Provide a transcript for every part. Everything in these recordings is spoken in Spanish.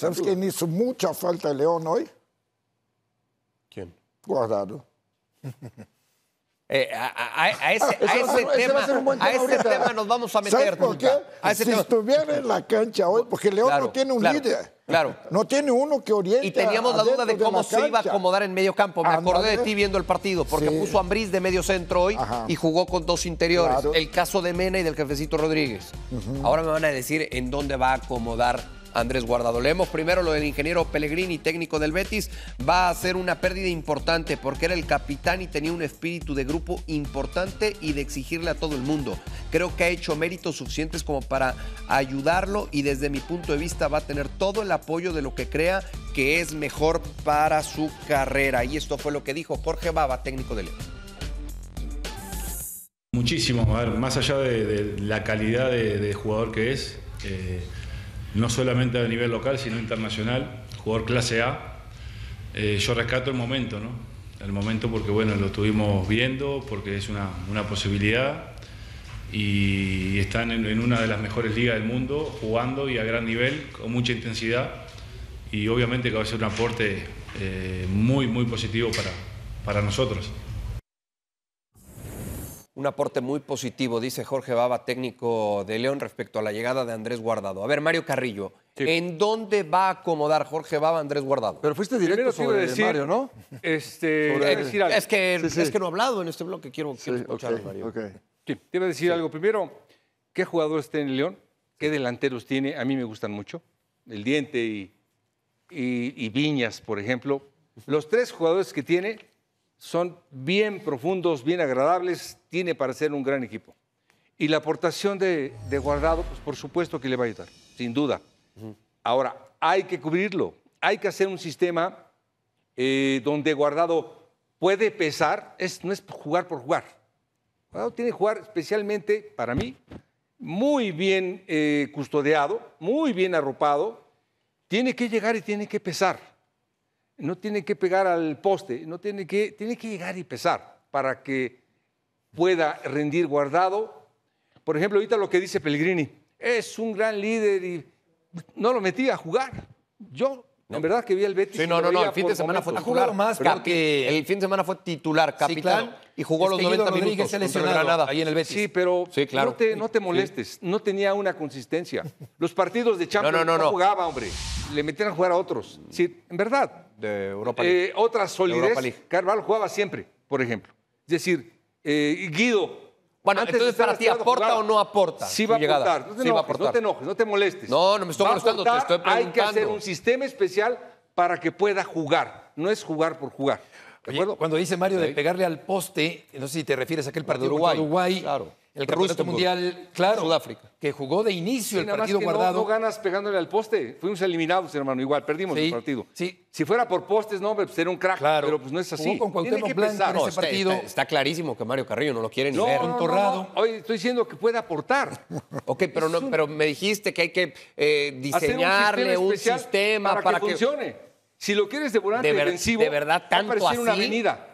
¿Sabes quién hizo mucha falta de León hoy? ¿Quién? Guardado. Eh, a, ese, tema, nos vamos a meter. ¿Por qué? si estuviera en la cancha hoy, porque León no tiene un líder. Claro. No tiene uno que oriente. Y teníamos la duda de cómo se iba a acomodar en medio campo. Me acordé de ti viendo el partido, porque puso a Ambriz de medio centro hoy y jugó con dos interiores. El caso de Mena y del jefecito Rodríguez. Ahora me van a decir en dónde va a acomodar Andrés Guardado. Leemos primero lo del ingeniero Pellegrini, técnico del Betis. Va a ser una pérdida importante porque era el capitán y tenía un espíritu de grupo importante y de exigirle a todo el mundo. Creo que ha hecho méritos suficientes como para ayudarlo y desde mi punto de vista va a tener todo el apoyo de lo que crea que es mejor para su carrera. Y esto fue lo que dijo Jorge Baba, técnico del Betis. Muchísimo, a ver, más allá de, la calidad de, jugador que es, eh, no solamente a nivel local, sino internacional, jugador clase A. Eh, yo rescato el momento, ¿no? El momento porque, bueno, lo estuvimos viendo, porque es una, posibilidad y están en, una de las mejores ligas del mundo, jugando y a gran nivel, con mucha intensidad y obviamente que va a ser un aporte eh, muy, muy positivo para, para nosotros un aporte muy positivo, dice Jorge Baba, técnico de León, respecto a la llegada de Andrés Guardado. A ver, Mario Carrillo, ¿en dónde va a acomodar Jorge Baba Andrés Guardado? Pero fuiste directo sobre Mario, ¿no? Este, Es, que, es que no he hablado en este bloque, quiero, quiero escuchar Mario. Okay. te a decir algo. Primero, ¿qué jugadores tiene León? ¿Qué delanteros tiene? A mí me gustan mucho. El Diente y, y Viñas, por ejemplo. Los tres jugadores que tiene son bien profundos, bien agradables, tiene para ser un gran equipo. Y la aportación de, Guardado, pues por supuesto que le va a ayudar, sin duda. Ahora, hay que cubrirlo, hay que hacer un sistema eh, donde Guardado puede pesar, es, no es jugar por jugar. Guardado tiene que jugar especialmente, para mí, muy bien eh, custodiado, muy bien arropado, tiene que llegar y tiene que pesar no tiene que pegar al poste, no tiene que, tiene que llegar y pesar para que pueda rendir guardado. Por ejemplo, ahorita lo que dice Pellegrini, es un gran líder y no lo metí a jugar. Yo en verdad que vi el Betis. Sí, no, no, no. El fin de semana fue titular. Ha más El fin de semana fue titular, capitán, y jugó los 90 minutos. Se nada ahí en el Betis. Sí, pero no, te, molestes. No tenía una consistencia. Los partidos de Champions no, jugaba, hombre. Le metieron a jugar a otros. Sí, en verdad. De Europa League. Eh, solidez. Carvalho jugaba siempre, por ejemplo. Es decir, eh, Guido bueno, Antes entonces para ti, ¿aporta o no aporta? Sí va a aportar. No te, enojes, va a no te enojes, no te molestes. No, no me estoy molestando, te estoy preguntando. Hay que hacer un sistema especial para que pueda jugar. No es jugar por jugar. Oye, cuando dice Mario de pegarle al poste, no sé si te refieres a aquel partido de Uruguay. Uruguay claro. El Campeonato Mundial, claro. Sudáfrica. Que jugó de inicio el partido guardado. No, ganas pegándole al poste. Fuimos eliminados, hermano. Igual, perdimos el partido. Sí. Si fuera por postes, no, pues era un crack. Claro. Pero pues no es así. Jugó con Tiene que ese partido. Está, clarísimo que Mario Carrillo no lo quiere ni no, ver. No, Hoy estoy diciendo que puede aportar. ok, pero, no, pero me dijiste que hay que eh, diseñarle un sistema, para que funcione. Si lo quieres de volante defensivo, verdad así, una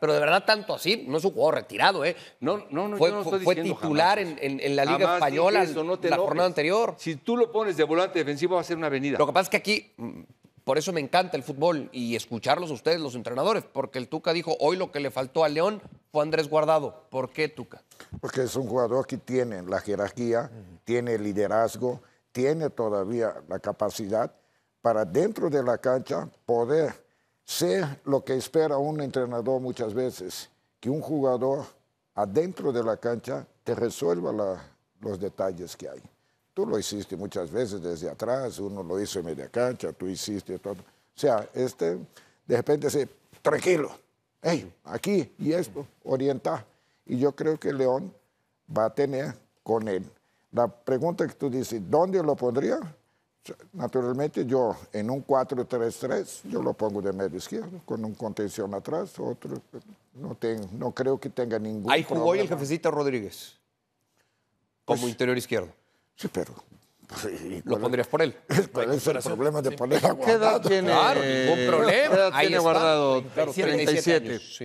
Pero de verdad tanto así, no es un jugador retirado, ¿eh? No, no, Fue, titular en, la Liga Española la jornada anterior. Si tú lo pones de volante defensivo, va a ser una avenida. Lo que pasa es que aquí, mm, por eso me encanta el fútbol y escucharlos a ustedes, los entrenadores, porque el Tuca dijo: hoy lo que le faltó a León fue Andrés Guardado. ¿Por qué, Tuca? Porque es un jugador que tiene la jerarquía, tiene liderazgo, tiene todavía la capacidad para dentro de la cancha poder ser lo que espera un entrenador muchas veces, que un jugador adentro de la cancha te resuelva los detalles que hay. Tú lo hiciste muchas veces desde atrás, uno lo hizo en media cancha, tú hiciste todo. O sea, este de repente se, tranquilo, aquí y esto, orienta. Y yo creo que León va a tener con él. La pregunta que tú dices, ¿dónde lo pondría? Naturalmente yo en un 4-3-3 yo lo pongo de medio izquierdo con un contención atrás, otro no tengo, no creo que tenga ningún Ahí jugó hoy el jefecito Rodríguez como pues, interior izquierdo. Sí, pero pues, ¿Lo pondrías por él? el problema de poner ¿Qué edad tiene? problema. tiene guardado 37. años,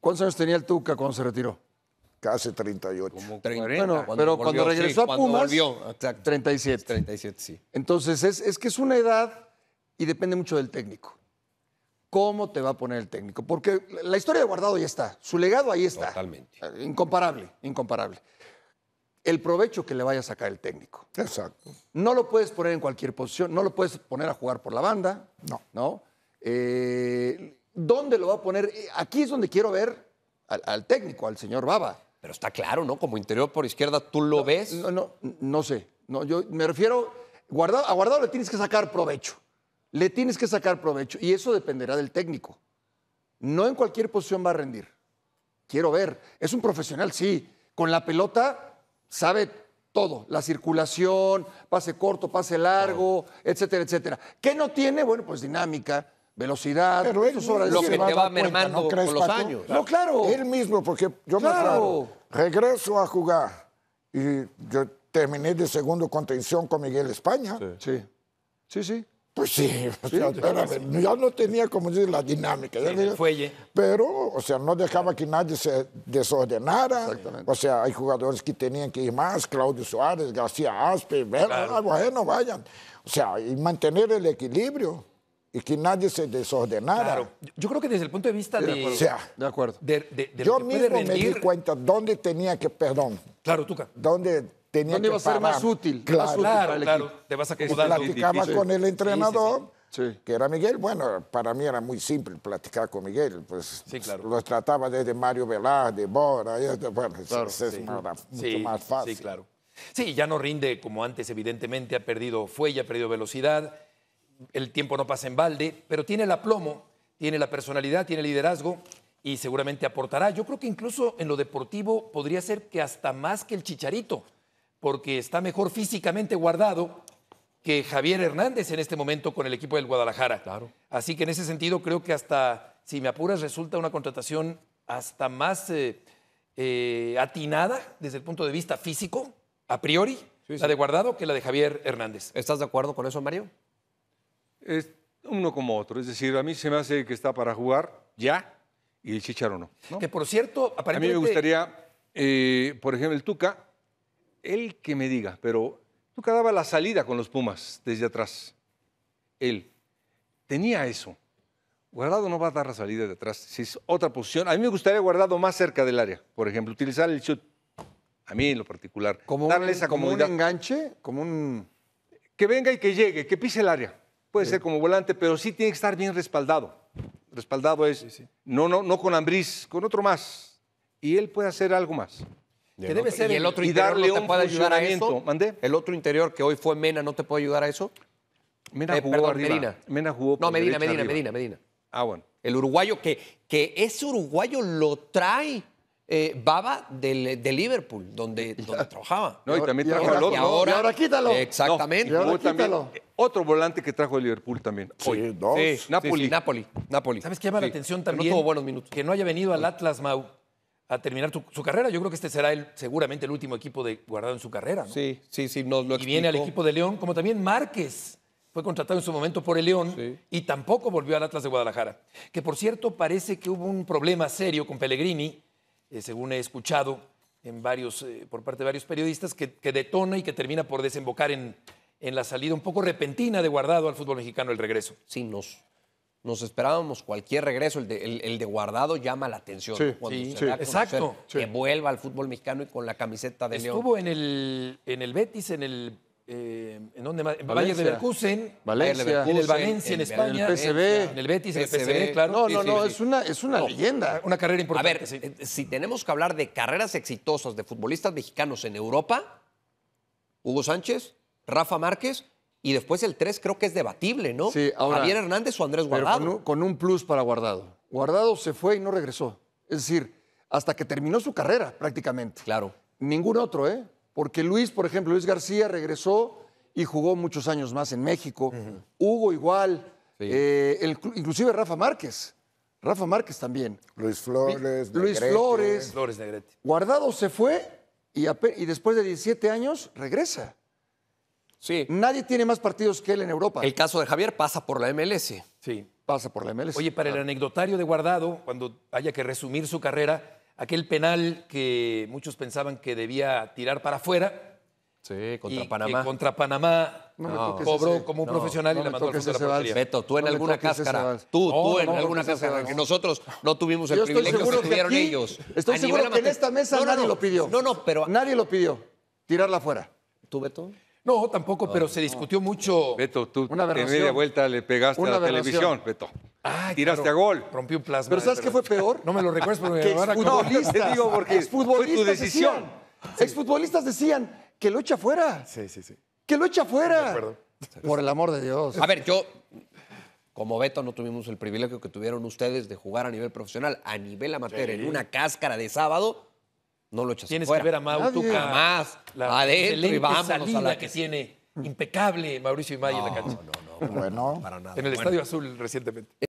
¿Cuántos años tenía el Tuca cuando se retiró? casi 38. bueno, pero cuando regresó a Pumas, volvió, exacto, 37. 37, sí. Entonces, es, que es una edad y depende mucho del técnico. ¿Cómo te va a poner el técnico? Porque la historia de Guardado ya está, su legado ahí está. Totalmente. Eh, incomparable, incomparable. El provecho que le vaya a sacar el técnico. Exacto. No lo puedes poner en cualquier posición, no lo puedes poner a jugar por la banda. No. ¿No? Eh, ¿Dónde lo va a poner? Eh, aquí es donde quiero ver al técnico, al señor Baba. Pero está claro, ¿no? Como interior por izquierda, ¿tú lo ves? No, no, sé. No, yo me refiero, guardado, a guardado le tienes que sacar provecho. Le tienes que sacar provecho. Y eso dependerá del técnico. No en cualquier posición va a rendir. Quiero ver. Es un profesional, sí. Con la pelota sabe todo. La circulación, pase corto, pase largo, etcétera, etcétera. ¿Qué no tiene? Bueno, pues dinámica, velocidad, lo que te va mermando con los años. No, claro. Él mismo, porque yo me aclaro, regreso a jugar y yo terminé de segundo contención con Miguel España. Sí. Sí, sí. Pues sí, no tenía, como decir, la dinámica. pero, o sea, no dejaba que nadie se desordenara. O sea, hay jugadores que tenían que ir más, Claudio Suárez, García Aspe, claro. Ah, vayan. O sea, y mantener el equilibrio y que nadie se desordenara. Claro. Yo creo que desde el punto de vista de... o sea, de acuerdo. yo mismo me di cuenta dónde tenía que, perdón. Claro, Tuca. Dónde tenía ¿Dónde iba a ser más útil. Claro, claro, Te vas Platicaba con el entrenador, que era Miguel. Bueno, para mí era muy simple platicar con Miguel. Pues claro. los trataba desde Mario de Bora. Y, bueno, es mucho más fácil. Sí, claro. Sí, ya no rinde como antes, evidentemente. Ha perdido fuelle, ha perdido velocidad el tiempo no pasa en balde, pero tiene el aplomo, tiene la personalidad, tiene liderazgo y seguramente aportará. Yo creo que incluso en lo deportivo podría ser que hasta más que el Chicharito, porque está mejor físicamente guardado que Javier Hernández en este momento con el equipo del Guadalajara. Claro. Así que en ese sentido creo que hasta, si me apuras, resulta una contratación hasta más eh, eh, atinada desde el punto de vista físico, a priori, la de Guardado que la de Javier Hernández. ¿Estás de acuerdo con eso, Mario? es uno como otro. Es decir, a mí se me hace que está para jugar ya y el chichar no. ¿no? Que por cierto, aparentemente... A mí me gustaría, eh, por ejemplo, el Tuca, él que me diga, pero Tuca daba la salida con los Pumas desde atrás. Él tenía eso. Guardado no va a dar la salida de atrás. Si es otra posición, a mí me gustaría guardado más cerca del área, por ejemplo, utilizar el shoot A mí en lo particular. Como Darle un, Como un enganche, como un. Que venga y que llegue, que pise el área. Puede ser como volante, pero sí tiene que estar bien respaldado. Respaldado es, No, no, no con Ambriz, con otro más. Y él puede hacer algo más. Que debe ser, y el otro y interior darle no te puede ayudar a eso. ¿Mandé? El otro interior que hoy fue Mena no te puede ayudar a eso. Mena eh, jugó Medina. Mena jugó no, Medina, Medina, Medina, Medina. Ah, bueno. El uruguayo que, que ese uruguayo lo trae eh, baba de Liverpool, donde, trabajaba. No, y ahora, quítalo. Exactamente. otro volante que trajo el Liverpool también. Sí, Napoli. ¿Sabes qué llama la atención también? buenos minutos. Que no haya venido al Atlas Mau a terminar su carrera. Yo creo que este será seguramente el último equipo de Guardado en su carrera. ¿no? Sí, sí, sí. Nos lo y viene al equipo de León, como también Márquez fue contratado en su momento por el León y tampoco volvió al Atlas de Guadalajara. Que por cierto, parece que hubo un problema serio con Pellegrini eh, según he escuchado en varios, eh, por parte de varios periodistas, que, detona y que termina por desembocar en, en la salida un poco repentina de guardado al fútbol mexicano el regreso. Sí, nos, nos esperábamos cualquier regreso. El de, Guardado llama la atención. cuando se Exacto. Que vuelva al fútbol mexicano y con la camiseta de Estuvo en el, en el Betis, en el eh, ¿En dónde En Valle de Valencia, en el Valencia, en, España. En el PCB. el Betis, el claro. No, no, no, es una, es una leyenda. Una carrera importante. A ver, eh, si tenemos que hablar de carreras exitosas de futbolistas mexicanos en Europa, Hugo Sánchez, Rafa Márquez y después el 3 creo que es debatible, ¿no? Sí, Javier Hernández o Andrés Guardado. con un plus para Guardado. Guardado se fue y no regresó. Es decir, hasta que terminó su carrera prácticamente. Claro. Ningún otro, ¿eh? Porque Luis, por ejemplo, Luis García regresó y jugó muchos años más en México. Hugo igual, eh, inclusive Rafa Márquez. Rafa Márquez también. Luis Flores. Luis Negrete. Flores. Flores Guardado se fue y, después de 17 años regresa. Sí. Nadie tiene más partidos que él en Europa. El caso de Javier pasa por la MLS. Sí. Pasa por la MLS. Oye, para el ah. anecdotario de Guardado, cuando haya que resumir su carrera, aquel penal que muchos pensaban que debía tirar para afuera. Sí, contra y Panamá. contra Panamá cobró como un profesional y la mandó a la la Beto, tú en alguna cáscara, tú, tú en alguna cáscara, que nosotros no tuvimos el privilegio que tuvieron ellos. Estoy seguro que en esta mesa nadie lo pidió. No, no, pero... Nadie lo pidió, tirarla afuera. ¿Tú, Beto? No, tampoco, pero ah, se discutió mucho. Beto, tú en media vuelta le pegaste a la televisión, Beto tiraste a gol. Rompí un plasma. Pero ¿sabes qué fue peor? No me lo recuerdes, pero que Ex futbolista. digo porque fue tu decisión. Exfutbolistas decían que lo echa fuera. Sí, sí, sí. Que lo echa fuera. Por el amor de Dios. A ver, yo como Beto no tuvimos el privilegio que tuvieron ustedes de jugar a nivel profesional, a nivel amateur, en una cáscara de sábado, no lo echas Tienes que ver a Mau Jamás. La adentro y vámonos a la que tiene. Impecable Mauricio Imay en la cancha. No, no, no. Bueno. Para nada. En el Estadio Azul recientemente.